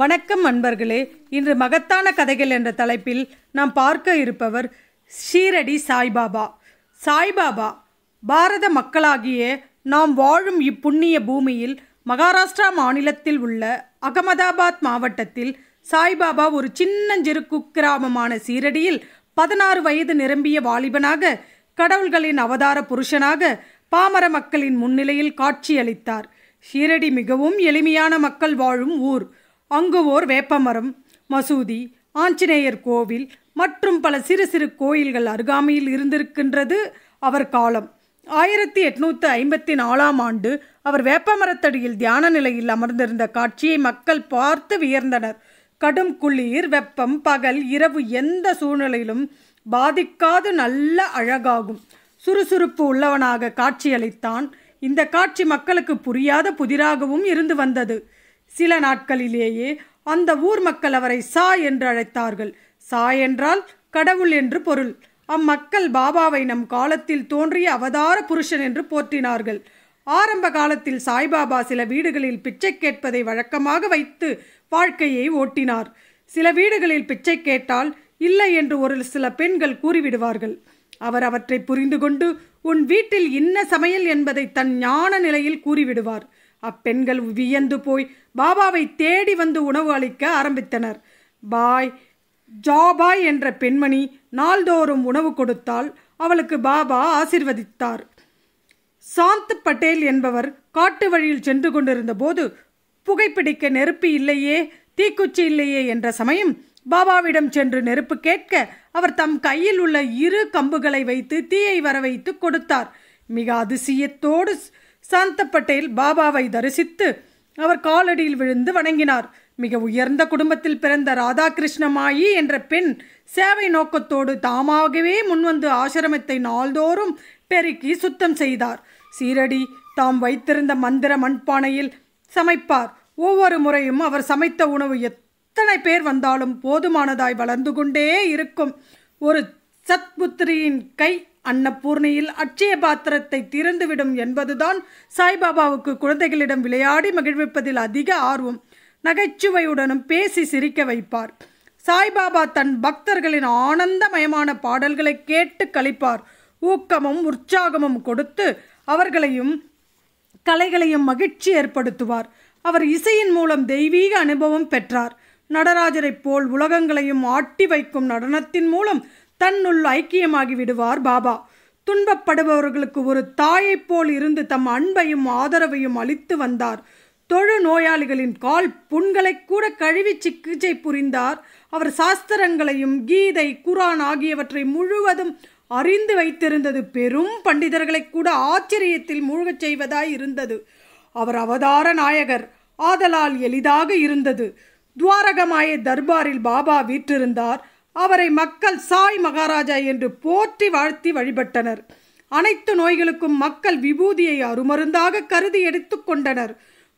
வணக்கம் அன்பர்களே இன்று மகத்தான கதைகள் என்ற தலைப்பில் நாம் பார்க்க இருப்பவர் ஷீரடி சாய்பாபா சாய்பாபா பாரத மக்களாகிய நாம் வாழும் இப்புண்ணிய பூமியில் மகாராஷ்டிரா மாநிலத்தில் உள்ள அகமதாபாத் மாவட்டத்தில் சாய்பாபா ஒரு சின்னஞ்சிறு குக்கிராமமான சீரடியில் பதினாறு வயது நிரம்பிய வாலிபனாக கடவுள்களின் அவதார புருஷனாக பாமர மக்களின் முன்னிலையில் காட்சியளித்தார் ஷீரடி மிகவும் எளிமையான மக்கள் வாழும் ஊர் அங்கு ஓர் வேப்பமரம் மசூதி ஆஞ்சநேயர் கோவில் மற்றும் பல சிறு சிறு கோயில்கள் அருகாமையில் இருந்திருக்கின்றது அவர் காலம் ஆயிரத்தி எட்நூத்தி ஐம்பத்தி நாலாம் ஆண்டு அவர் வேப்பமரத்தடியில் தியான நிலையில் அமர்ந்திருந்த காட்சியை மக்கள் பார்த்து வியர்ந்தனர் கடும் குளிர் வெப்பம் பகல் இரவு எந்த சூழ்நிலையிலும் பாதிக்காது நல்ல அழகாகும் சுறுசுறுப்பு உள்ளவனாக காட்சியளித்தான் இந்த காட்சி மக்களுக்கு புரியாத புதிராகவும் இருந்து வந்தது சில நாட்களிலேயே அந்த ஊர் மக்கள் அவரை சா என்று அழைத்தார்கள் சா என்றால் கடவுள் என்று பொருள் அம்மக்கள் பாபாவை நம் காலத்தில் தோன்றிய அவதார புருஷன் என்று போற்றினார்கள் ஆரம்ப காலத்தில் சாய்பாபா சில வீடுகளில் பிச்சை கேட்பதை வழக்கமாக வைத்து வாழ்க்கையை ஓட்டினார் சில வீடுகளில் பிச்சை கேட்டால் இல்லை என்று ஒரு சில பெண்கள் கூறிவிடுவார்கள் அவர் அவற்றை புரிந்து கொண்டு உன் வீட்டில் இன்ன சமையல் என்பதை தன் ஞான நிலையில் கூறிவிடுவார் அப்பெண்கள் வியந்து போய் பாபாவை தேடி வந்து உணவு அளிக்க ஆரம்பித்தனர் பாய் ஜாபாய் என்ற பெண்மணி நாள்தோறும் உணவு கொடுத்தால் அவளுக்கு பாபா ஆசிர்வதித்தார் சாந்த் பட்டேல் என்பவர் காட்டு வழியில் சென்று கொண்டிருந்த போது புகைப்பிடிக்க நெருப்பு இல்லையே தீக்குச்சி இல்லையே என்ற சமயம் பாபாவிடம் சென்று நெருப்பு கேட்க அவர் தம் கையில் உள்ள இரு கம்புகளை வைத்து தீயை வர வைத்து கொடுத்தார் மிக அதிசயத்தோடு சாந்த பட்டேல் பாபாவை தரிசித்து அவர் காலடியில் விழுந்து வணங்கினார் மிக உயர்ந்த குடும்பத்தில் பிறந்த ராதாகிருஷ்ணமாயி என்ற பெண் சேவை நோக்கத்தோடு தாமாகவே முன்வந்து ஆசிரமத்தை நாள்தோறும் பெருக்கி சுத்தம் செய்தார் சீரடி தாம் வைத்திருந்த மந்திர மண்பானையில் சமைப்பார் ஒவ்வொரு முறையும் அவர் சமைத்த உணவு எத்தனை பேர் வந்தாலும் போதுமானதாய் வளர்ந்து கொண்டே இருக்கும் ஒரு சத்புத்திரியின் கை அன்னபூர்ணியில் அட்சய பாத்திரத்தை திறந்துவிடும் என்பதுதான் சாய்பாபாவுக்கு குழந்தைகளிடம் விளையாடி மகிழ்விப்பதில் அதிக ஆர்வம் நகைச்சுவையுடனும் பேசி சிரிக்க வைப்பார் சாய்பாபா தன் பக்தர்களின் ஆனந்தமயமான பாடல்களை கேட்டு கழிப்பார் ஊக்கமும் உற்சாகமும் கொடுத்து அவர்களையும் கலைகளையும் மகிழ்ச்சி ஏற்படுத்துவார் அவர் இசையின் மூலம் தெய்வீக அனுபவம் பெற்றார் நடராஜரைப் போல் உலகங்களையும் ஆட்டி வைக்கும் நடனத்தின் மூலம் தன்னுள் ஐக்கியமாகி விடுவார் பாபா துன்பப்படுபவர்களுக்கு ஒரு தாயைப் போல் இருந்து தம் அன்பையும் ஆதரவையும் அளித்து வந்தார் தொழு நோயாளிகளின் கால் புண்களை கூட கழுவி சிகிச்சை புரிந்தார் அவர் சாஸ்திரங்களையும் கீதை குரான் ஆகியவற்றை முழுவதும் அறிந்து வைத்திருந்தது பெரும் பண்டிதர்களை கூட ஆச்சரியத்தில் மூழ்கச் செய்வதாய் இருந்தது அவர் அவதார நாயகர் ஆதலால் எளிதாக இருந்தது துவாரகமாய தர்பாரில் பாபா வீற்றிருந்தார் அவரை மக்கள் சாய் மகாராஜா என்று போற்றி வாழ்த்தி வழிபட்டனர் அனைத்து நோய்களுக்கும் மக்கள் விபூதியை அருமருந்தாக கருதி எடுத்துக்கொண்டனர்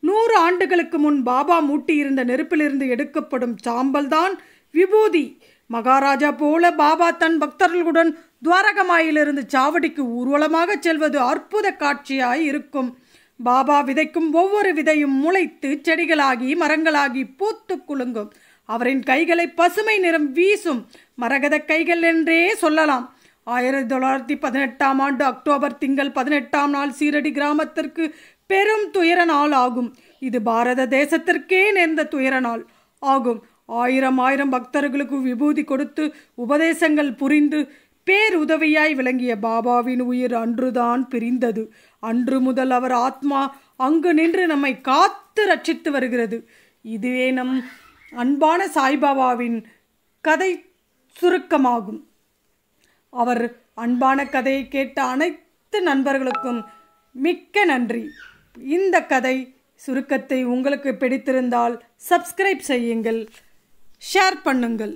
நூறு ஆண்டுகளுக்கு முன் பாபா மூட்டியிருந்த நெருப்பிலிருந்து எடுக்கப்படும் சாம்பல்தான் விபூதி மகாராஜா போல பாபா தன் பக்தர்களுடன் துவாரகமாயிலிருந்து சாவடிக்கு ஊர்வலமாக செல்வது அற்புத காட்சியாய் இருக்கும் பாபா விதைக்கும் ஒவ்வொரு விதையும் முளைத்து செடிகளாகி மரங்களாகி பூத்து குலுங்கும் அவரின் கைகளை பசுமை நிறம் வீசும் மரகத கைகள் என்றே சொல்லலாம் ஆயிரத்தி தொள்ளாயிரத்தி பதினெட்டாம் ஆண்டு அக்டோபர் திங்கள் பதினெட்டாம் நாள் சீரடி கிராமத்திற்கு பெரும் துயர நாள் ஆகும் இது பாரத தேசத்திற்கே நேர்ந்த துயர நாள் ஆகும் ஆயிரம் ஆயிரம் பக்தர்களுக்கு விபூதி கொடுத்து உபதேசங்கள் புரிந்து பேருதவியாய் விளங்கிய பாபாவின் உயிர் அன்றுதான் பிரிந்தது அன்று முதல் அவர் ஆத்மா அங்கு நின்று நம்மை காத்து ரட்சித்து வருகிறது இதுவே நம் அன்பான சாய்பாபாவின் கதை சுருக்கமாகும் அவர் அன்பான கதையை கேட்ட அனைத்து நண்பர்களுக்கும் மிக்க நன்றி இந்த கதை சுருக்கத்தை உங்களுக்கு பிடித்திருந்தால் சப்ஸ்கிரைப் செய்யுங்கள் ஷேர் பண்ணுங்கள்